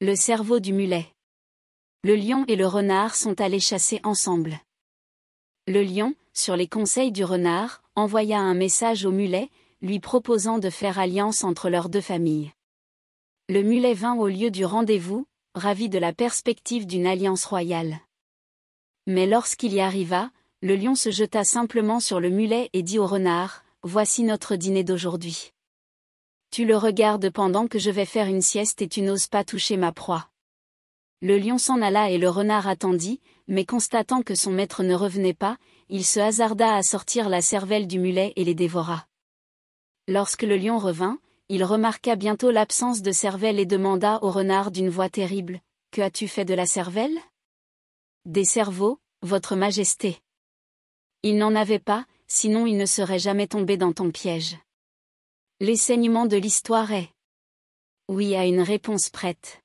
Le cerveau du mulet. Le lion et le renard sont allés chasser ensemble. Le lion, sur les conseils du renard, envoya un message au mulet, lui proposant de faire alliance entre leurs deux familles. Le mulet vint au lieu du rendez-vous, ravi de la perspective d'une alliance royale. Mais lorsqu'il y arriva, le lion se jeta simplement sur le mulet et dit au renard, Voici notre dîner d'aujourd'hui. Tu le regardes pendant que je vais faire une sieste et tu n'oses pas toucher ma proie. Le lion s'en alla et le renard attendit, mais constatant que son maître ne revenait pas, il se hasarda à sortir la cervelle du mulet et les dévora. Lorsque le lion revint, il remarqua bientôt l'absence de cervelle et demanda au renard d'une voix terrible, Que as-tu fait de la cervelle Des cerveaux, Votre Majesté. Il n'en avait pas, sinon il ne serait jamais tombé dans ton piège. L'enseignement de l'histoire est. Oui à une réponse prête.